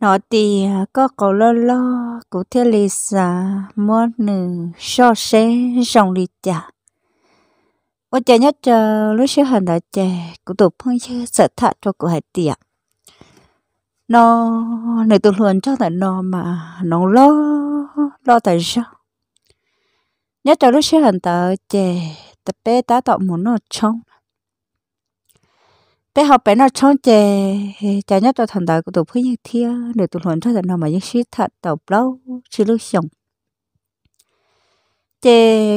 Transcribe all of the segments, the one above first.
nó thì à, có có lo lo có thể lì xả mua nữ so xe rong lì chả ô chả nhất chờ lúc xưa hẳn đã chè cũng tụt phong chứ sợ thạ cho cụ hải tiệt nó này tụt luôn cho tại nó mà nó lo lo tại sao nhất chờ lúc xưa hẳn đã chè tập bé tá tọ muốn nó trong แต่เขาเป็นเราช่องเจจะยัดตัวทันได้ก็ตัวพี่ยังเที่ยหรือตัวหลอนช่วยแต่เรามายังชีวิตถัดตัวเปล่าชีวิตส่งเจ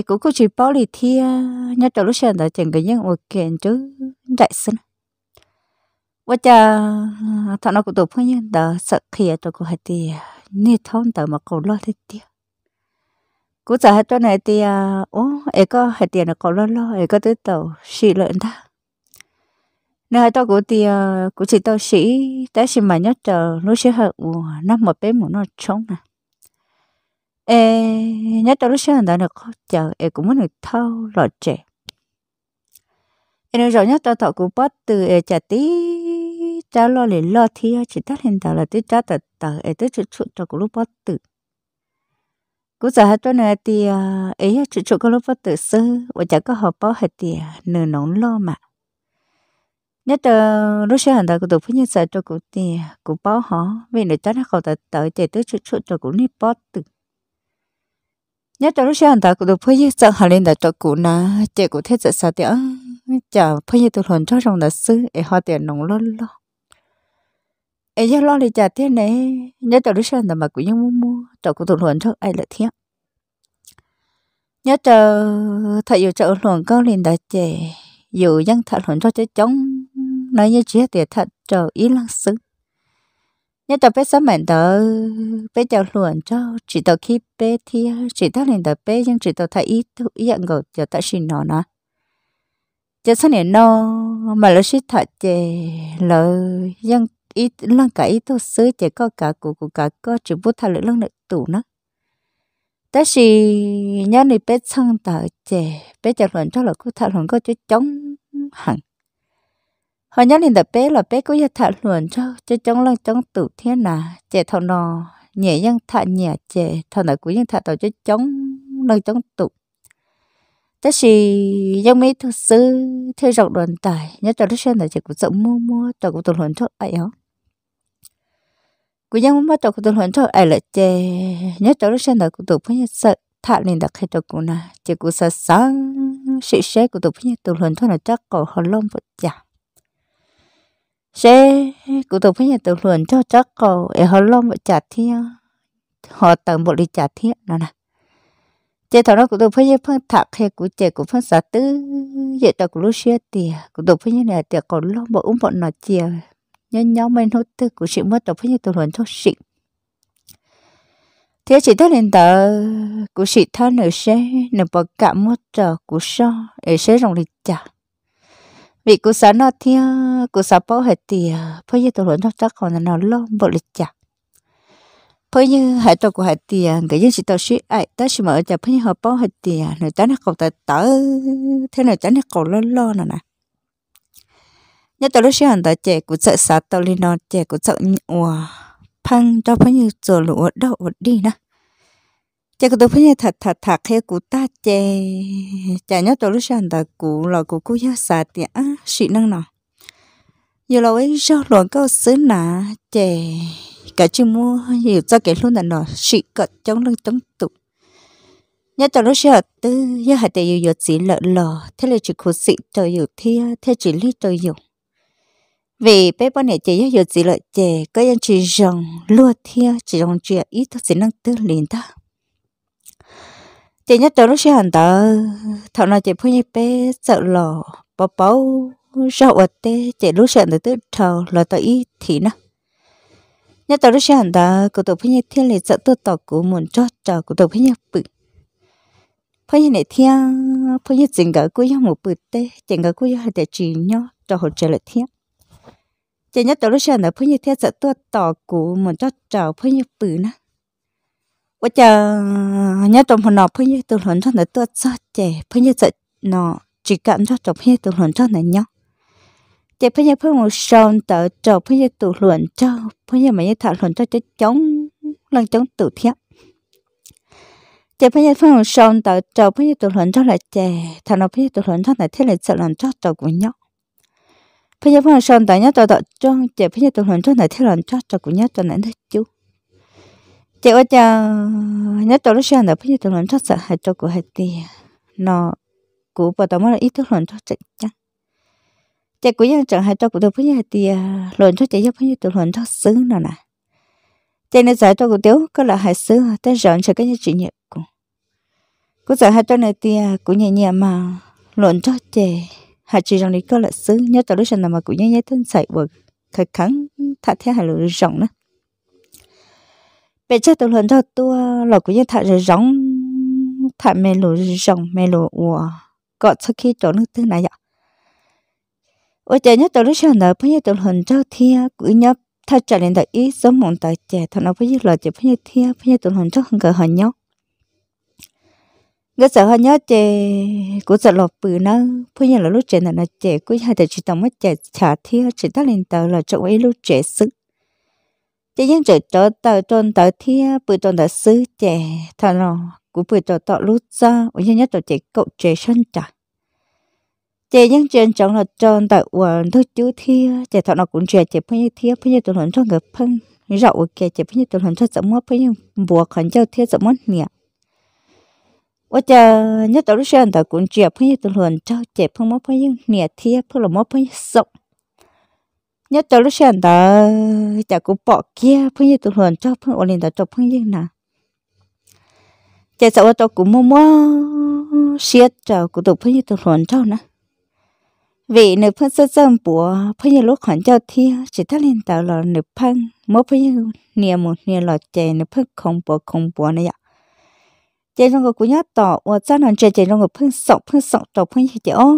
กูก็ชีวิตเปล่าเลยเที่ยยัดตัวลูกเสียแต่เจงก็ยังโอเคจื้อได้สินะว่าจะทันเราก็ตัวพี่ยังแต่สักเขียตัวกูให้เที่ยนี่ท้องแต่มากูรอดเที่ย cú giờ hết tuần này thì ô ấy có hết tiền là có lo lo ấy có tới tàu xì lợn ta nơi đó của thì của chỉ tao sĩ tới xin mà nhất chờ lúc sẽ hợp năm một bé muốn nó trống nè ê nhất đó lúc sẽ hợp được chờ ê cũng muốn được thâu lọt trẻ ê nói rõ nhất tao thọ của bắt từ ê chả tí trả lo để lo thì chỉ tắt hiện tại là tí trả tờ tờ ê tới chút chút cho của lúc bắt từ cú giờ hết tuần này thì ấy chút chút của lúc bắt từ sơ và chả có họp bao hết thì nửa nóng lo mà nhất là lúc xưa hàng đầu của tổ phụ nhân sợ cho cụ tiền cụ bảo họ vì người ta đã khẩu tật tới để tới chút chút cho cụ nít bó từ nhất là lúc xưa hàng đầu của tổ phụ nhân sợ họ lên đã cho cụ na chị cụ thế giới sao thì chờ phụ nhân tụi hồn cho trong là sư để họ tiền nồng lo lo ấy giờ lo thì trả tiền này nhất là lúc xưa hàng đầu mà cụ nhân mua mua cho cụ tụi hồn cho ai là thiệt nhất là thầy yêu trợ luận cao lên đã trẻ dù dân thả luận cho chết chống nói như chia tiền thật trở ý lăng xứng nhớ ta bé sống mình tớ bé tao luồn cho chỉ tao khi bé thi, chỉ tao lên tao bé nhưng chỉ tao thấy ít tụ ý nhận ngầu cho tao xin nó nó cho sao nè nó mà lỡ xí thật chè lỡ nhưng ít lăng cả ít tao xứ chè có cả cụ cụ cả có chỉ bút thà lỡ lăng nữa tụ nó ta xì nhớ này bé sang tạo chè bé tao luồn cho là cứ thà luồn có cho chống hẳn họ nhớ lên tập bé là bé cũng thật luận cho cho chống lăng chống tử thiên là trẻ thọ nò nhẹ nhân thạ nhẹ trẻ thọ nọ cũng nhân thạ tàu cho chống lăng chống tụ ta chỉ giống mấy thực sư theo rộng đoàn tài nhớ cho đứa xem là chỉ cũng rộng mua mua cho cũng tuần hoàn cho ai đó cũng giống mà cho cũng tuần hoàn cho ấy là trẻ nhớ cho đứa xem là cũng tụ phải nhớ sợ thạ lên đặc hay cho cũng là chỉ cũng sợ sáng sự sẽ của tụ phải nhớ tuần hoàn cho là chắc còn họ lông vật chả sẽ cụ tổ phải nhận tổ luận cho chắc cầu để họ lo mà chặt thì họ tặng bộ đi chặt thì nó nè chế thọ đó cụ tổ phải nhà phân thạc hay cụ trẻ cụ phân xã tứ vậy tao cũng lúc xưa thì cụ tổ phải nhà này thì còn lo mà uống bọn nó chia nhân nhau mình hút tư của sĩ mất tổ phải nhận tổ luận cho sĩ thế chỉ thấy lên tờ của sĩ thân ở sẽ nữ bậc cả mất trò của so để sẽ rồng lịch chặt vì cô sợ nó thia cô sợ bỏ hết tiền phải như tôi nó chắc còn là nó lo bộ lịch chả phải như hệ tôi của hệ tiền cái như chỉ tôi suy ai ta chỉ mở cho phải như họ bỏ hết tiền rồi ta nó còn ta tớ thế này ta nó còn lo lo nữa nè nhớ tôi lúc sáng ta chạy cũng sợ sợ tôi lên nó chạy cũng sợ ủa phăng cho phải như giờ lụa đậu đi nè chắc có phải nhà thật thật thật hay cụ ta chè chả nhớ tôi lúc sáng đã cụ là cụ cụ nhớ sạch thì á sĩ năng nào giờ là ấy do loạn câu xứ nà chè cả chưa mua nhiều cho cái luôn là nó sĩ cật chống lưng chống tụ nhớ tôi lúc sáng tư nhớ hạt tiền nhiều chỉ lợ lò thế là chỉ cụ sĩ tôi nhiều thia thế chỉ lý tôi nhiều vì bé bọn này chỉ nhớ chỉ lợ chè có nhân chỉ rồng lúa thia chỉ rồng chuyện ít thôi chỉ năng tư liền ta chị nhất trở lúc xưa hẳn tờ thọ nào chị phu nhịp bé sợ lò bó bó rau ở tê chị lúc xưa hẳn tớ thọ là tớ ý thì nè nhất trở lúc xưa hẳn tờ cụ tụ phu nhịp thiên lì sợ tôi tỏ cụ muốn cho trò cụ tụ phu nhịp bự phu nhịp này thiên phu nhịp dình gỡ của nhau một bự tê dình gỡ của nhau hẳn tờ chỉ nhau cho hỗ trợ lại thiên chị nhất trở lúc xưa hẳn tờ phu nhịp thiên sợ tớ tỏ cụ muốn cho trò phu nhịp bự nè 我叫伢种朋友，朋友都轮上来多少姐，朋友在那只干着种朋友都轮上来 nhau。姐朋友朋友上到找朋友都轮着，朋友们也讨论着这种两种都听。姐朋友朋友上到找朋友都轮着来姐，他那朋友都轮上来天来在轮着找姑娘。朋友朋友上到伢找到找姐朋友都轮上来天轮着找姑娘找男的就。chị ơi cha nhớ tôi lúc sáng đó bây giờ tôi luôn thoát sợ hai tôi của hai tia nó cũ bà tôi mới là ít tôi luôn thoát sợ chắc chị cũng nhớ chẳng hai tôi của tôi bây giờ tia luôn thoát chị giờ bây giờ tôi luôn thoát xứ nó nè chị nên giải tôi của tiếu có là hai xứ tới rộn sẽ cái chuyện nhẹ của cũng sợ hai tôi này tia cũng nhẹ nhẹ mà luôn thoát chị hai chị rằng đi có là xứ nhớ tôi lúc sáng đó mà cũng nhớ nhớ thân sậy bực khởi khắn thà thế hai lựa rộng nữa bây giờ tôi lần ờ, cho tôi là cũng như thà rồi rong thà mê lù rong mê lù ủa có sau khi chỗ nước thứ này vậy ủa chờ nhớ tôi lúc sau nữa bây giờ tôi lần cho thì cũng nhớ thà trở lên đại ý sớm muộn tại trẻ thằng nó bây giờ là chỉ bây giờ thì bây giờ tôi lần cho không cần hỏi nhau người sợ hơn nhớ trẻ cũng sợ lọt bự nó bây giờ là lúc trẻ này là trẻ chè hai hay để chỉ tao mất trẻ trả thì chỉ ta lên tờ là chỗ ấy lúc trẻ sức chỉ những chỗ chỗ tờ trôn tờ thia bự trôn tờ sứ trẻ thằng nó cũng bự trôn tọ lút ra cũng như nhất chỗ chỉ cậu trẻ sân trả chỉ những chuyện chống là trôn tờ quần thức chú thia trẻ thằng nó cũng trẻ trẻ phân như thia phân như tuần lớn trong người phân rậu kẻ trẻ phân như tuần lớn trong sớm mua phân như bùa khẩn cho thia sớm mua nhẹ và chờ nhất tổ lúc sáng tờ cũng trẻ phân như tuần lớn cho trẻ phân mua phân như nhẹ thia phân là mua phân như rộng nhớ cho lúc sáng đó chả cũng bỏ kia phong như tụi hồn cho phong ổn định đó cho phong như nào chả sợ tôi cũng mua mua xiết cho cũng được phong như tụi hồn cho nữa vì nếu phân sơ sơ bùa phân như lúc khoản cho thi chỉ thắt lên tàu là nếu phân mua phân như nè một nè lọt chè nếu phân không bùa không bùa này ạ dạ. chè trong cái cú nhát tỏ và cha nó chè chè trong cái phân sọc phân sọc tỏ phân như thế ô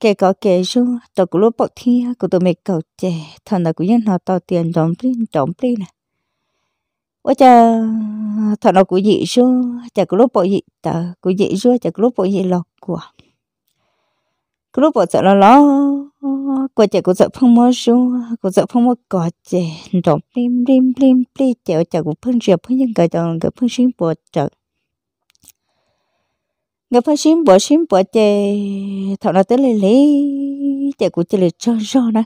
kể có kể số tao cũng lúc bỏ thi của tụi mày cầu trẻ thằng nào cũng nhân họ tao tiền trộm đi trộm đi nè ôi cha thằng nào cũng dị số chả cũng lúc bỏ dị tờ cũng dị số chả cũng lúc bỏ dị lọt của cũng lúc bỏ sợ lo lo của chả cũng sợ phong mơ số cũng sợ phong mơ cỏ trẻ trộm lim lim lim lim chờ chờ cũng phân rượu phân nhân cái chồng cái phân sinh bột trời người phải xin bỏ xin bỏ chè thằng nó tới lấy lấy chè của chè lấy cho cho nè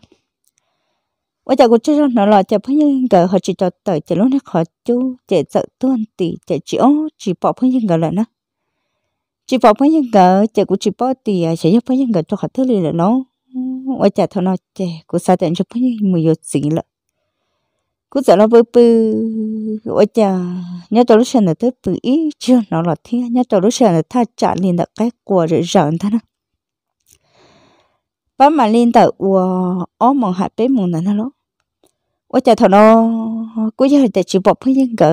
ở chè của cho cho nó là chè phải nhân gờ họ chỉ cho tới chè lúc này họ chú chè sợ tuân tỷ chè chỉ ó chỉ bỏ phải nhân gờ lại nè chỉ bỏ phải nhân gờ chè của chỉ bỏ tỷ à sẽ giúp phải nhân gờ cho họ tới lấy là nó ở chè thằng nó chè của sao tiền cho phải nhân mười giờ xịn lại cứ giờ nó bơ bư ôi chà nhớ tôi lúc sáng tới bự ý chưa nó là thế à? nhớ tôi lúc sáng tha trả liền đặt cái của rồi rợn thế nó bấm mà lên tờ ua ó mòn hạt bé mòn này nó lố ôi chà thằng nó cứ giờ để chỉ bọc với những cái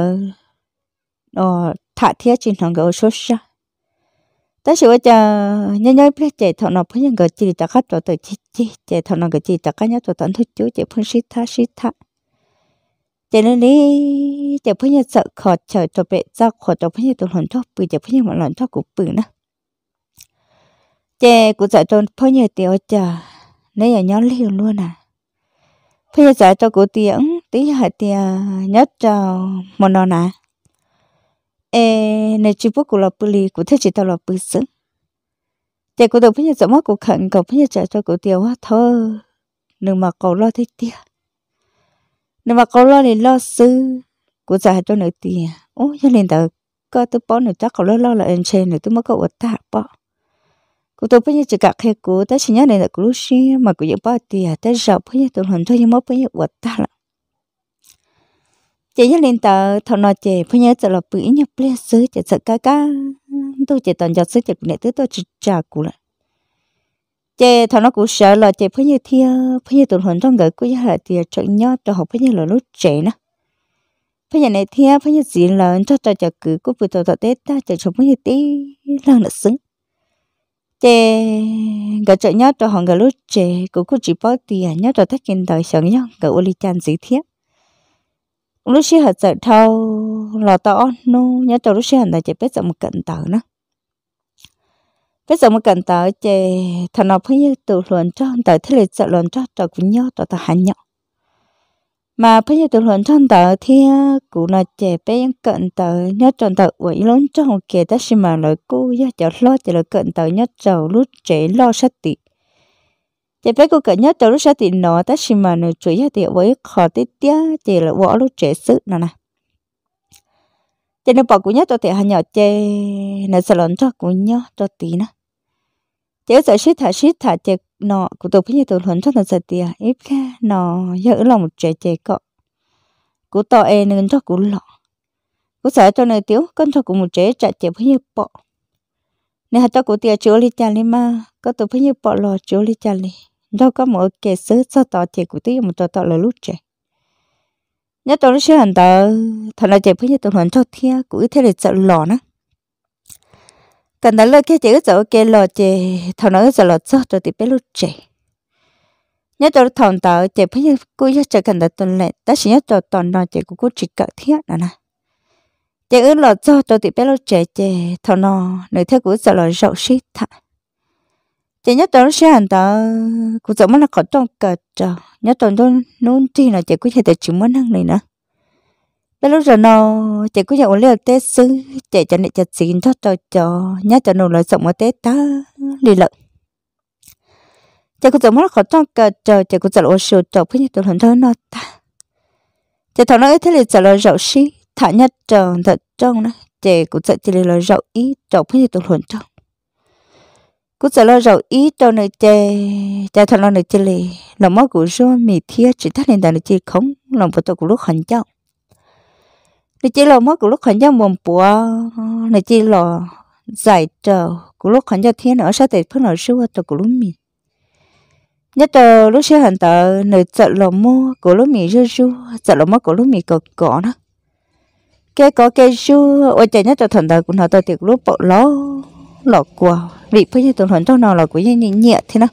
nó thả thiết trên thằng cái số sa tất sẽ ôi chà nhớ nhớ biết chạy thằng nó với những cái chỉ đặt khách rồi tới chỉ chỉ chạy thằng nó cái chỉ đặt cái nhớ tôi tận thức chú chạy phun xít tha xít tha cho nên đi cho bây giờ sợ chờ cho bé ra khó cho bây giờ tôi thóc bây giờ bây giờ mà thóc cũng bự nữa chè cũng sợ cho bây giờ tiểu chờ nãy giờ nhớ liều luôn à bây giờ sợ cho cụ tiếng tí hạt thì nhớ cho một nọ nà ê nè chỉ bút của bự lì của thế chỉ tao lọ bự sướng chè của tôi bây giờ sợ mất của khẩn cậu bây giờ sợ cho cụ tiểu quá thôi đừng mà cậu lo thế tiếc nếu mà có lo thì lo sư cũng giải cho nữa tiền ô cho nên tớ có tôi bỏ nữa chắc có lo lo là em trên nữa tôi mới có ổn tạ bỏ cô tôi bây giờ chỉ cả khi cô ta chỉ nhớ này là cô lúc mà cô giờ bỏ tiền ta giàu bây giờ tôi hoàn thôi nhưng mà bây giờ ổn tạ là chỉ nhớ lên tờ thằng nào chỉ bây giờ chỉ là bự nhớ ple sứ chỉ sợ cái, cái tôi chỉ toàn giọt sứ chỉ để tới tôi chỉ trả cô lại chế thằng nó cũng sợ là chế phải như thia phải như tụi hồn trong người cũng là thì chơi nhớ cho học phải như là lúc trẻ nữa phải như này thia phải như gì là cho cho cho cứ cứ vừa tụi tết ta chơi cho phải như tí lần nữa xứng chế người chơi nhớ cho họ người lúc trẻ cũng cũng chỉ bỏ tiền à, nhớ cho tất kinh đời sống nhớ người uli chan gì thiết lúc xưa họ sợ thâu là tao nó nhớ cho lúc xưa họ chỉ biết sợ một cận tử nữa bây giờ mà cần tới chè thằng nó phải như tự luận cho tới thế là sợ luận cho cho cũng nhớ cho ta hạnh nhọ mà phải như tự luận cho tới thì à, cụ là chè bây giờ cần tới nhớ cho tới ủy lớn cho hồ kia ta xin mà lời cô ya cho lo cho lời cần tới nhớ trầu lúc trẻ lo sát tị chè bây cô cần nhớ trầu lúc sát tị nó ta xin mà nó chủ ya thì với khó tít tía chè là võ lúc trẻ sự nào nè cho nên bỏ cũng nhớ cho thì hà nhỏ chê nè sợ lớn cho cũng nhớ cho tí nè chế sợ shit thả shit thả chê nọ cũng tôi phải như tôi lớn cho nó sợ tìa ít kha nó nhớ lòng một trẻ chê cọ cũng to e nên cho cũng lọ cũng sợ cho nơi tiếu con cho cũng một trẻ chạy chê phải như bỏ nè hạt cho cũng tìa chỗ li chà li mà có tôi phải như bỏ lọ chỗ li chà li đâu có một kẻ sứ cho tỏ chê cũng tí một tỏ tỏ là lúc trẻ nhất tôi nó sẽ hành tờ thằng là chạy với nhớ tôi hoàn cho thia cũng thế là sợ lò nữa cần đó lời kia chỉ sợ kia lò chạy thằng nó sợ lò sợ rồi thì bé lúc chạy nhất tôi thằng tờ chạy với nhất cô nhất chạy cần đó tuần lệ ta chỉ nhất tôi tuần đó chạy của cô chỉ cỡ thia nữa nè chạy ướn lò sợ rồi thì bé lúc chạy chạy thằng nó nửa thế cũng sợ lò rậu shit thằng chạy nhất tôi nó sẽ hành tờ cũng sợ mất là có trong cờ trời nhớ tuần tôi nôn chi là chạy cứ chạy tới chúng món năng này nữa bây lúc giờ nó chạy cứ chạy ổn liệt tết xứ chạy cho nên chạy xin cho cho cho nhớ cho nó lại sống ở tết ta lì lợn chạy cứ chạy món khó trong cả chờ chạy cứ chạy ổn sửa chọc với tôi hận thơ nó ta chạy thằng nó ấy thế là chạy lời rậu xí thả nhất chờ thật trong này, chạy cứ chạy chỉ là lời rậu ý chọc với tôi hận trong cú sợ lo rồi ý cho nơi chê cha thằng lo nơi chê lì lòng mót của rô mì thia chỉ thắt lên đàn nơi chê không lòng bộ tôi của lúc hẳn cháu nơi chê lòng mót của lúc hẳn cháu mồm bùa nơi chê lò giải trở của lúc hẳn cháu thiên ở sao tệ phương lò rô tôi của lúc mì nhất tờ lúc xưa hẳn tờ nơi sợ lòng mô của lúc mì rô rô sợ lòng mót của lúc mì cọ cọ đó cái có cái rô ôi chả nhất tờ thằng tờ của nó tôi tiệc lúc bộ lô lọ của vị phơi như tuần hoàn trong nào lọ của như nhẹ thế nào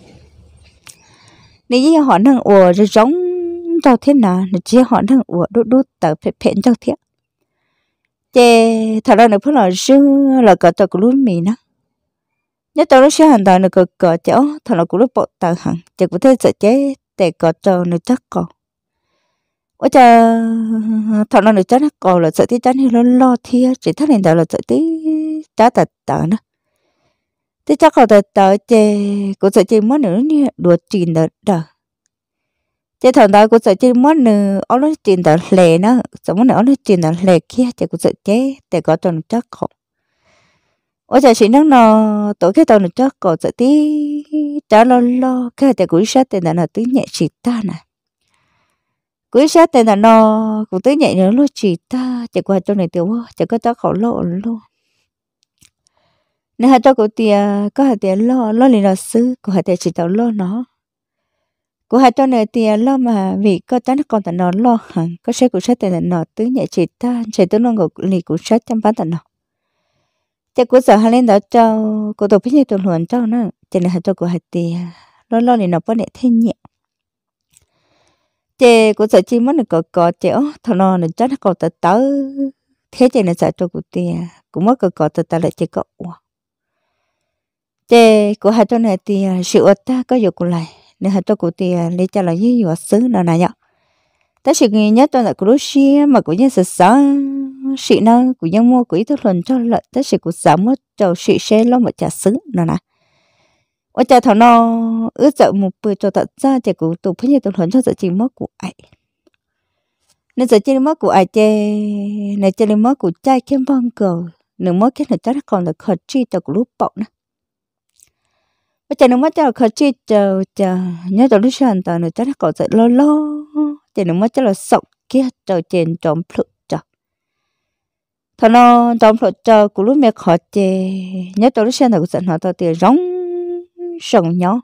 nếu như họ đang ủa rồi giống cho thế nào nếu chỉ họ đang ủa đốt đốt tờ phẹn phê cho thế chè thật ra nữa phải là dư là cỡ tờ của lúa mì nó, nhất tao nó sẽ hoàn toàn được cỡ cỡ chỗ thật là của lúa bộ tờ hẳn chỉ có thể sợ chế để cỡ tờ nữa chắc còn ủa chờ thật là nữa chắc nó còn là sợ tí chán thì lo lo thia chỉ thắc nên tờ là sợ tí chả tờ tờ nữa thế chắc có thể tới chê cũng sẽ chê mất nữa nha đùa chuyện đó đó chê thằng đó cũng sẽ chê mất nữa ông nói chuyện đó lệ nó sao muốn ông nói chuyện đó lệ kia chê cũng sẽ chê để có tuần chắc không ở chợ chỉ năng nó tổ cái tuần chắc có sẽ tí trả lo lo cái để cũng sát tiền là tí nhẹ chị ta nè cuối sát tiền là nó cũng tới nhẹ nhớ lo chị ta chả qua chỗ này tiểu chả có tao khổ lộ luôn nè hạt cho cô tia có hạt tia lo lo liền nó xứ có hạt tia chỉ tao lo nó có hạt cho này tia lo mà vì có ta nó còn tao nó lo hẳn có sẽ cũng sẽ tiền nó tứ nhẹ chỉ ta chỉ tứ nó ngục lì cũng sẽ chăm bán tận nó chắc cô sợ hai lên đó cho cô tổ biết như tuần luận cho nó cho nên hạt cho cô hạt tia lo lo liền nó bớt nhẹ thêm nhẹ chị cô sợ chị mất được cò cò chị thằng nó nó chắc nó còn tao tớ thế chị này sợ cho cô tia cũng mất cò cò tao tao lại chị có uổng chế của hai tuần này thì à, sự ớt ta có dục lại nên hai tuần của thì lấy à, cho là như ớt xứ nào này nhở ta sự nghe nhất tuần là của Russia mà của nhân sự sợ sự nó của nhân mua của ý thức luận cho lợi ta sự của sở mất cho sự xe lo một trả xứ nào nè ở cha thằng nó ước chợ một bữa cho tận ra chỉ của tụ phải nhiều tụ luận cho sợ chỉ mất của ai nên sợ chỉ mất của ai chơi này chỉ mất của trai kiếm vong cầu nửa mất cái này chắc còn là khởi chi cho của lúc bọc nữa bây giờ nó mới cho khởi chi chờ chờ nhớ cho lúc sáng tao nữa chắc nó còn dậy lo lo giờ nó mới cho là sọc kia chờ trên trộm phụ chờ thằng nó trộm phụ chờ của lúc mẹ khó chê nhớ cho lúc sáng tao giận họ tao tiền rong sòng nhau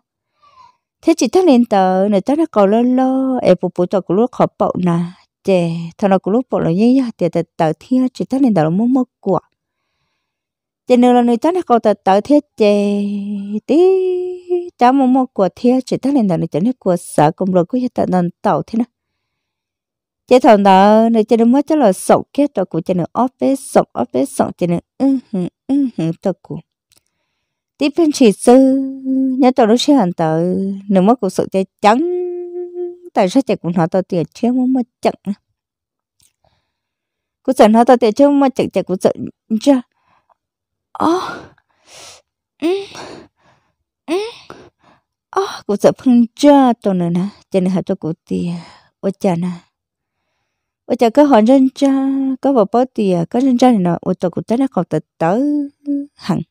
thế chỉ thắc lên tờ nữa chắc nó còn lo lo em phụ phụ cho của lúc khó bậu nà chê thằng nó của lúc bậu là như vậy thì tờ thiên chỉ thắc lên tờ là mua mua của chị nữ là nữ chắc là cô ta tới thiết chế tí cháu mua mua của thiết chị ta lên đó nữ chắc là của sợ cùng rồi cũng ta nên tàu thế nè chị thằng đó nữ chị nữ mới chắc là sống kết đó của chị nữ office sống office sống với sổ ưng nữ ưng hừ ừ của tiếp bên chị sư nhớ tao nó sẽ hẳn tao nữ mới cuộc sự chơi trắng tại sao chị cũng nói tao tiền chưa mua mua chặn cũng sợ nói tao tiền chưa mua chặn chị cũng sợ chưa ừ, ừ, có 哦，嗯，嗯，哦，我在碰这到了呢，这里还做古地，我讲呢，我讲个好认真，个宝宝地，个认真呢，我做古在那搞得到很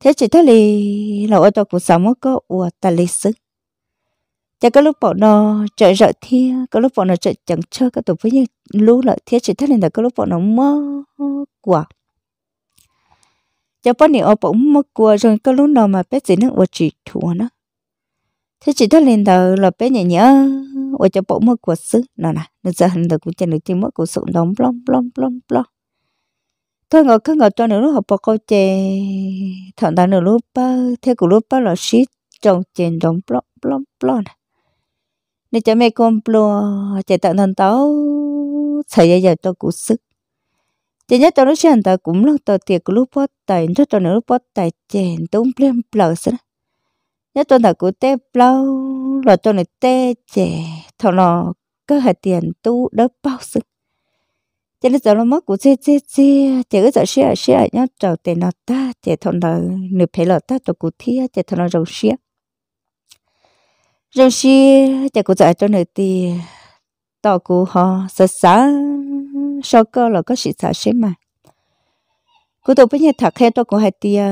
，thế chỉ thế li là ở đó cũng sống một cái của ta lịch sử cho có lúc bọn nó chạy rợ thia có lúc bọn nó chạy chẳng chơi cái tổ với những lũ lợi thiết chỉ thế nên là có lúc bọn nó mơ quả cho bọn này ở bỗng mất cua rồi có lúc nào mà bé chỉ nước ở chỉ thua nó thế chỉ thôi lên đầu là bé nhẹ nhớ ở cho bỗng mất cua xứ nào nè nó giờ hình được cũng chỉ được tìm mất cua sụn đóng plom plom plom plom thôi ngồi cứ ngồi cho nửa lúc học bọc câu chè thằng ta nửa lúc ba thế của lúc ba là shit trong chèn đóng plom plom plom nè nên cho mẹ con plom chạy tận thằng tao xảy ra giờ cho cú sức chỉ nhất cho nó xem ta cũng lúc tao tiệc lúc bắt tay cho tao nó lúc bắt tay chèn tung plem plau sẵn nhớ cho ta cũng té plau là cho này té chè thằng nó cơ hệ tiền tu đỡ bao sức cho nên giờ nó mất của chê chê chê chỉ cái giờ xe xe nhá trầu tiền nó ta chỉ thằng nó nửa phải là ta tao cũng thia chỉ thằng nó rồng xe rồng xe chỉ cũng giờ cho nửa tiền tao cũng họ sợ sáng sau cơ là có sự sợ sẽ mà cô tôi bây giờ thật khen tôi cũng hay tia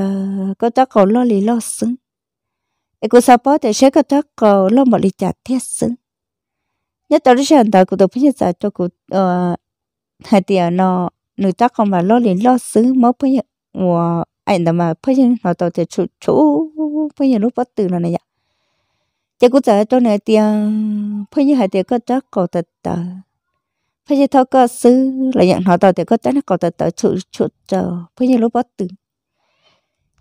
cô ta còn lo lì lo sướng em cô sao bỏ thì sẽ cô ta còn lo một lì chặt thiết sướng nhất tôi rất là cô tôi bây giờ sợ tôi cũng ờ, hay tia nó người ta còn mà lo lì lo sướng mà bây giờ mùa anh đó mà bây giờ nó tôi thì chú chú, bây giờ lúc bắt từ nó này vậy chỉ có sợ tôi này tia bây giờ hay tia cô ta còn tật tật phải giờ thôi cơ sư là nhận họ tàu thì có tới nó còn tàu tàu chụp chụp chờ phải như lúc bắt từ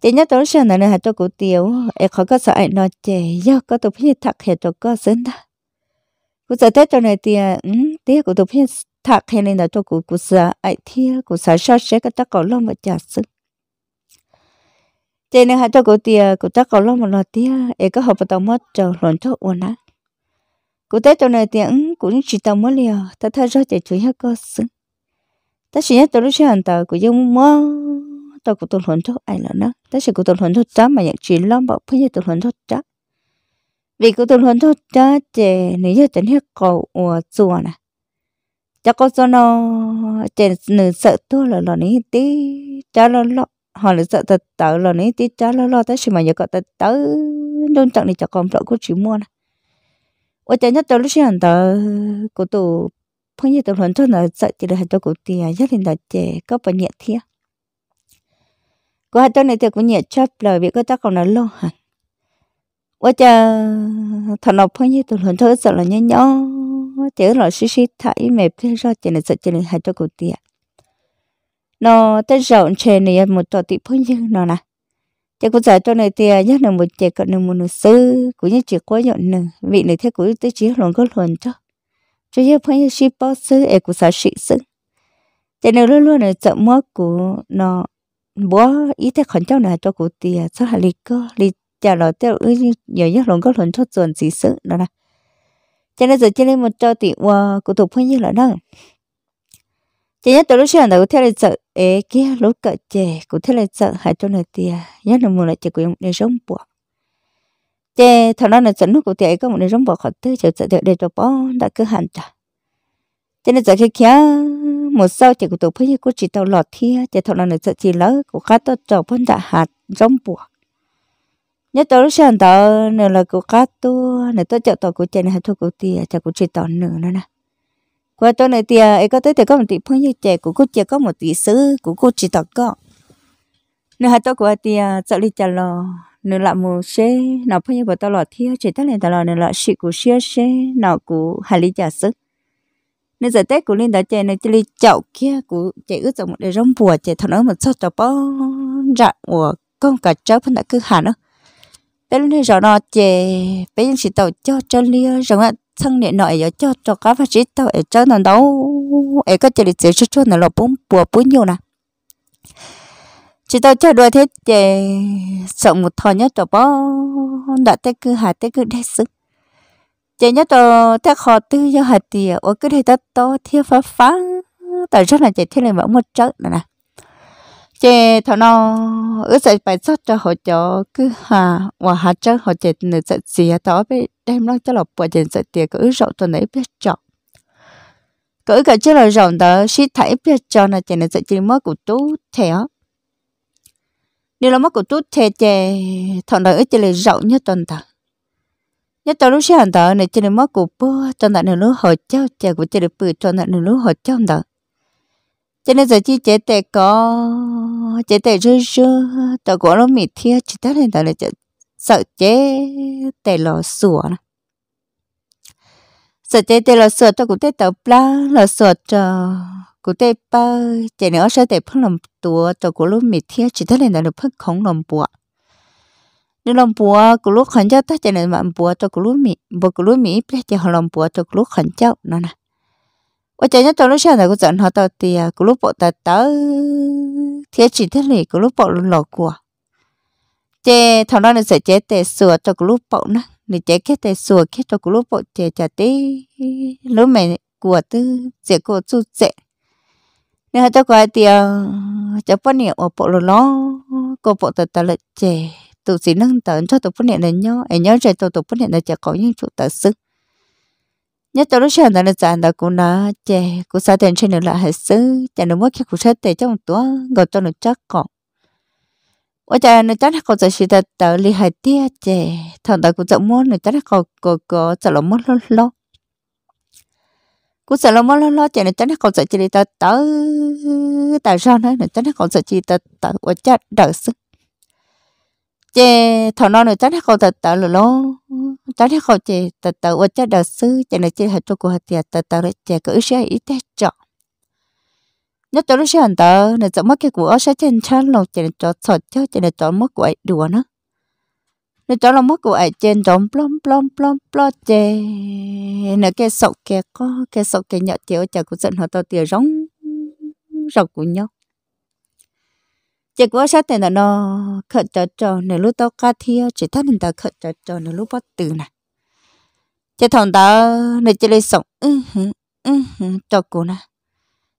chỉ nhớ tối sáng này là tôi cổ tiêu em khó có sợ ảnh nói chè do có tụi phải giờ thật hệ tôi có sớm đó cũng sợ tết cho này thì ừ tiếc của tụi phải giờ thật hệ nên là tôi cũng cũng sợ ảnh thiê cũng sợ sao sẽ có tất cả lo mà trả sức chỉ nên hai tôi cũng tiêu cũng tất cả lo mà lo tiếc em có học bắt đầu mất chờ lộn cho ổn á cũng tết cho này thì ừ của những chị tàu mới liều ta thay ra chạy chuối hết cơ xứng ta chỉ nhớ tôi lúc sáng tàu của dân mơ tàu của tôi hồn thuốc ai là nó ta chỉ của tôi hồn thuốc mà nhận chuyện lắm bảo phải nhớ tôi hồn thuốc trá vì của tôi hồn thuốc trá chè nếu như tình hết cầu ở chùa nè cho con cho nó chè nữ sợ tôi là là ní tí trả lo lo họ là sợ thật tự là ní tí trả lo lo ta chỉ mà nhớ cậu thật tự luôn chọn đi cho con vợ của chị mua nè 我等下到路上到嗰度，朋友到伦敦啊，直接嚟喺到嗰啲啊，一年到只嗰半日天。嗰下到你哋嗰日出嚟，俾嗰得個人撈下。我就同我朋友到伦敦就嚟 nhau nhau，只落試試睇咩片咗，只嚟直接嚟喺到嗰啲啊。nó tới giờ trên này một tổ tiệp phong dương nó nè chắc cũng giải cho này thì à, nhất là một trẻ cận một nữ sư cũng như chỉ có nhận nè vị này thế cũng tới chỉ luôn có luận cho cho như phải như ship bao sư ấy cũng sợ sĩ sư thế nếu luôn luôn là chậm mất của nó bố ý thế khẩn trương này cho cụ tiền cho hà lý cơ lý trả lời theo ư nhờ nhất luôn có luận cho chuẩn sĩ sư đó là cho nên giờ cho nên một cho tiền à, của thủ phải như là đó chỉ nhớ tôi lúc xưa đầu theo là sợ ế kia lúc cỡ chè có theo là sợ hai chỗ này tia nhớ là mùa lại chỉ có một để sống bỏ chè thằng nó là sẵn nó có thấy có một để sống bỏ khỏi tư chờ sợ để cho bỏ đã cứ hẳn trả cho nên giờ khi kia một sau chỉ có của tôi như có chỉ tàu lọt thia chỉ thằng nó là sợ chỉ lỡ cũng khá tốt cho phân đã hạt sống bỏ nhớ tôi lúc xưa đầu nữa là cũng khá tu nữa tôi chợ tàu của chè này hai thua của tia chợ của chỉ tàu nữa nữa nè qua chỗ này thì ấy có tới thì có một tí phong như trẻ của cô chị có một tí sứ của cô chỉ tọt có nếu hai tôi của thì sợ đi chả lò nếu là một xe nào phong như vợ tao lò thiêu chỉ tất lên tao lò nếu là sĩ của xe xe nào của hai lý trả sức nên giờ tết của linh đã chạy nên đi chậu kia của chạy ướt một để rong bùa chạy thằng nó một sót cho bao rạn của con cả cháu phân đã cứ hà nữa bên này rồi nọ chạy bên chỉ tàu cho cho lia rồi ạ chẳng nè nọ ấy cho cho cá phát triển tao ấy cho nó đâu ấy có chỉ để chỉ cho cho nó là bốn bùa bốn nhiều nè chỉ tao cho đôi thế để sợ một thò nhất cho bó đã tới cứ hạt tới cứ đe sức chỉ nhất cho tới khó tư cho hạt tiền ở cứ thấy tao to thiếu phá phá tại rất là chỉ thế này mà một trận nè chế thọ nó ở sẽ phải sát cho họ cho cứ hà và hà cho họ chế nữa sẽ gì à đó bị đem nó cho lộc bởi chế dạy tiền cứ rộng tuần ấy biết chọn cứ cái chế là rộng đó suy thải biết cho là chế nửa dạy chỉ mất của tú theo nếu là mất của tú theo chế thọ nó ở chế là rộng nhất tuần thật nhất tuần lúc sáng đó này chế là mất của bữa tuần đó nửa lúc họ cho chế của chế là bự tuần này nửa lúc họ cho đó cho nên giờ chỉ chế tệ có chế tệ rư rư tờ của nó mì thiê chỉ ta lên tờ là sợ chế tệ lò sủa sợ chế tệ lò sủa tờ cũng tệ tờ bla lò sủa tờ cũng tệ ba chế nữa sẽ tệ phân lòng tùa tờ của nó mì thiê chỉ ta lên tờ là phân khổng lòng bùa nếu lòng bùa của lúc khẩn cháu ta chế này mà bùa tờ của lúc mì bùa của lúc mì bê chế họ lòng bùa tờ của lúc khẩn cháu nó nè 我 chạy nhất trong lúc sáng này cũng dẫn họ tàu thì cũng lúc bộ tàu tớ chỉ thế này cũng lúc bộ luôn lò của chè thằng đó là sẽ chế tè sửa cho cũng lúc bộ nữa nên chế cái tè sửa cái cho cũng lúc bộ chè chả tí lúc mẹ của tư sẽ của chú sẽ nên họ à, cho coi thì cho bọn này ở luôn lo cô bộ tàu tàu lại chè tụi gì nâng tàu cho tụi bọn này là nhau em nhớ tụi tụi bọn này là có những chủ tàu sức nhất tôi lúc sáng nó chán đó cũng nó chè cũng sao tiền trên nữa là hết sức chả nó mất khi cũng chết tệ trong tuổi gọi tôi nó chắc còn ôi chà nó chắc có giờ chỉ ta tớ li hai tia chè thằng ta cũng chậm muốn nó chắc có có có chả lo mất lo lo cũng sợ lo mất lo lo chè nó chắc có giờ chỉ ta tớ tại sao nữa nó chắc có giờ chỉ ta tớ ôi chà đỡ sức chế thằng nó nữa chắc hết cầu thật tờ luôn lố chắc hết cầu chê tờ tờ ủa chắc đợt sư chê này chê hết chỗ của hạt tiệt tờ tờ lại chê cứ sẽ ít tết chọn nhớ tớ lúc hẳn tờ này chọn mất cái của sẽ trên chân luôn chê này chọn sọt chứ chê này chọn mất của ấy đùa nó này chọn lòng mất của ấy trên chọn plom plom plom plom chê này cái sọt kia có cái sọt kia nhọ chê ở chả cũng giận họ tao tiệt rong rọc của nhau chỉ có sát tên là nó khởi trợ trò nửa lúc tao cá thiêu chỉ thắt mình ta khởi trợ trò nửa lúc bắt từ nè chỉ thằng ta nửa chỉ lấy sống ừ hừ ừ hừ cho cô nè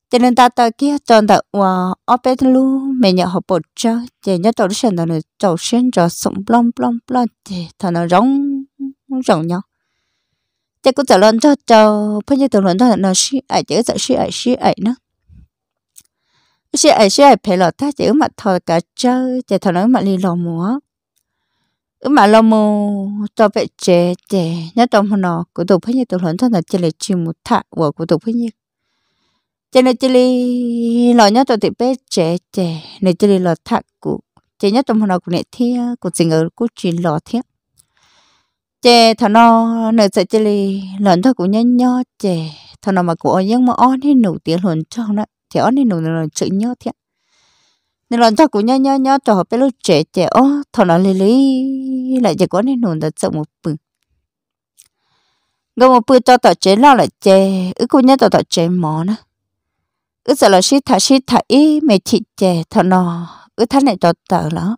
chỉ nên ta ta kia cho ta qua ờ, ở bên luôn, mẹ nhớ học bột cho chỉ nhớ tao lúc sáng nửa trâu sáng cho sống plom plom plom chỉ thằng nó rong rong nhau chỉ có tao lần cho cho bây giờ tao lần cho nó xí ai chỉ sợ xí ai xí ai nữa sẽ ở sẽ phải lọt ta chỉ mà thò cả chơi chỉ thằng nói mà đi lò múa ứ mà lò mù cho bé trẻ trẻ nhớ trong hôm nó, của tụi phải như tôi lớn thân là chỉ là chịu một thạ của của tụi phải như chỉ là chỉ là lò nhớ tụi tụi bé trẻ trẻ này chỉ lò thạ của chỉ nhớ trong hôm nọ của này thia của tình ở của chuyện lò thia chè thằng nó nợ sợ chê lì lợn thôi cũng nhớ nhớ chè thằng nó mà của nhưng mà on hết nổi tiếng lợn trong đó thì ở nên nó chữ nhớ thiệt nên là ta cũng nhớ nhớ nhớ cho họ biết lúc trẻ trẻ ó thọ nó lấy lấy lại chỉ có nên nó đã chậm một bự gom một bự cho tao chế lao lại chế ứ cũng nhớ tao tao chế mỏ nữa ứ sợ là shit thà shit thà ý mẹ chị trẻ thọ nó ứ thằng này cho tao nó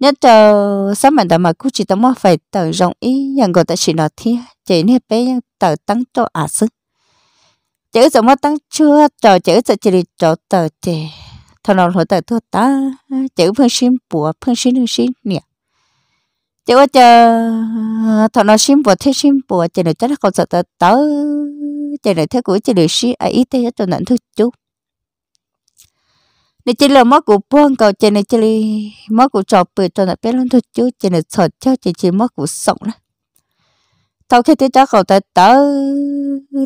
nhớ cho sắm mình tao mà cứ chỉ tao mua phải tao rộng ý rằng gọi ta chỉ nó thiệt chỉ nên bé tao tăng cho à sức chữ số mất tăng chưa trò chữ sẽ chỉ trò tờ chè thằng nào hồi tờ thua ta chữ phương xin bùa phương xin hương xin nè chữ ở chờ thằng nào xin bùa thế xin bùa chỉ được chắc là còn sợ tờ tớ chỉ được thế của chỉ được xin ở ít thế cho nên thứ chú nè chỉ là mất của buông cầu chỉ nè chỉ mất của trò bự cho nên biết luôn thứ chú chỉ được sợ cho chỉ chỉ mất của sống đó sau khi tí chắc cậu tới tớ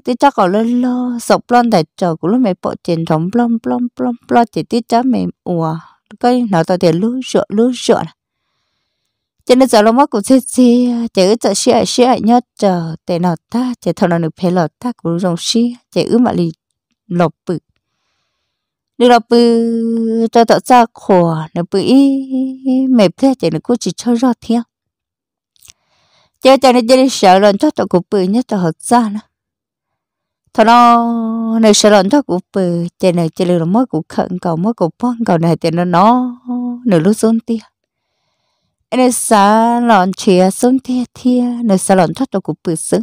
tí chắc cậu lên lo sọc lon tại chờ của lúc mày bỏ tiền thống plom plom plom plom chỉ tí chắc mẹ ủa cái nào tao tiền lú rửa lú rửa cho nên giờ lo mất cũng chết chi chỉ chờ xe xe nhớ chờ để nào ta chỉ thằng nào được phải lọt ta cũng rong xe chỉ ứ mà lì lọp bự được lọp bự cho tao ra khổ nó bự mẹp thế chỉ nó cũng chỉ cho rõ thiêng chơi chơi này chơi sợ lần cho tao cũng bự nhất tao hợp ra nữa thằng nó này sợ lần cho cũng bự chơi này chơi lừa mới cũng khẩn cầu mới cũng phong cầu này thì nó nó nửa lúc xuống tia anh sợ lần chia xuống tia tia nửa sợ lần cho tao cũng bự sướng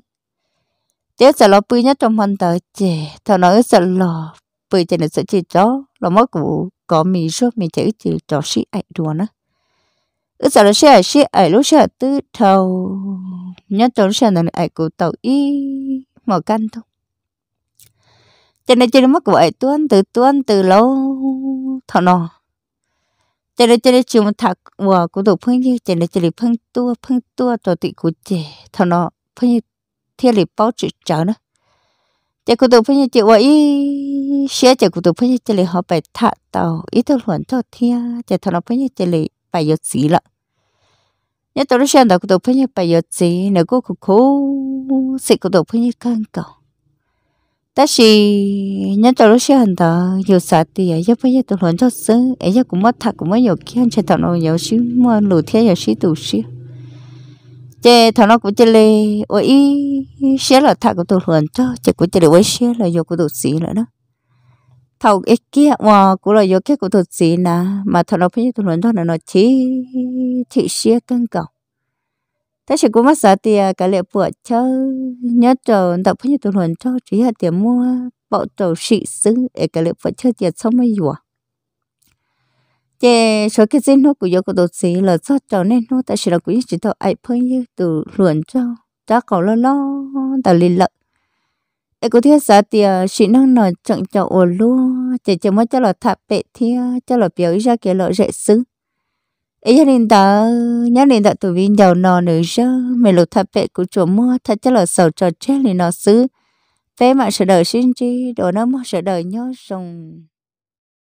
chế sợ lo bự nhất trong hoàn tờ chè thằng nó sợ lo bự chơi này sợ chỉ chó là mới cũng có mì rốt mì chữ chữ cho sĩ ai đùa nữa ước giờ là xe xe ở lúc xe tư thầu nhớ trốn xe này ở cụ tàu y mỏ căn thôi cho nên chơi mất của ấy tuân từ tuân từ lâu thọ nọ cho nên cho nên chúng thạc của cụ tụ phương như cho nên cho nên phương tua phương tua tổ tị cụ trẻ thọ nọ phương như thiên lý báo chữ trở nữa cho cụ tụ phương như chị ấy xe cho cụ tụ phương như chị họ phải thạ tàu ý thức hoàn cho thiên cho thọ nọ phương như chị bài yếu gì lợ nhớ tôi đã xem đó cụ tổ phân nhớ bà yếu gì nếu cô cụ cố sẽ cụ tổ phân nhớ căng cầu ta chỉ nhớ tôi đã xem đó yếu sợ thì ấy giúp bây giờ tôi luôn cho sớm ấy cũng mất thật cũng mất nhiều kia anh chơi thằng nó nhiều xíu mua lù thế nhiều xíu đủ xíu chế thằng nó cũng chơi lê ôi xé là thằng của tôi luôn cho chế cũng chơi lê với xé là vô của tôi xí nữa đó thầu ít kia ờ, mà cũng là do cái của thực sĩ nè mà thầu nó phải tụi nó nó chỉ chỉ xia cân cầu thế sẽ cũng mất sợ tiền cái lệ bữa chơi nhớ chờ tập phải tụi nó cho chỉ là tiền mua bảo trầu sĩ xứ ở cả lệ bữa chơi tiền xong mới vừa chế số cái gì nó cũng do của thực sĩ là do trầu nên nó tại sự là cũng chỉ tao ai phải như tụi luận cho đã có lo lo tao liên lạc ai cũng thiết sợ thì chị năng nở chẳng chậu ổ lu chỉ chỉ mới cho là thạp bệ thì cho là biểu ra cái lộ dễ xứ ấy gia đình ta nhớ đình ta tụi viên giàu nọ nữa ra mày lục thạp bệ của chùa mua thật cho là sầu trò chết liền nọ xứ bé mà sợ đời xin chi đồ nó mà sợ đời nhớ rồng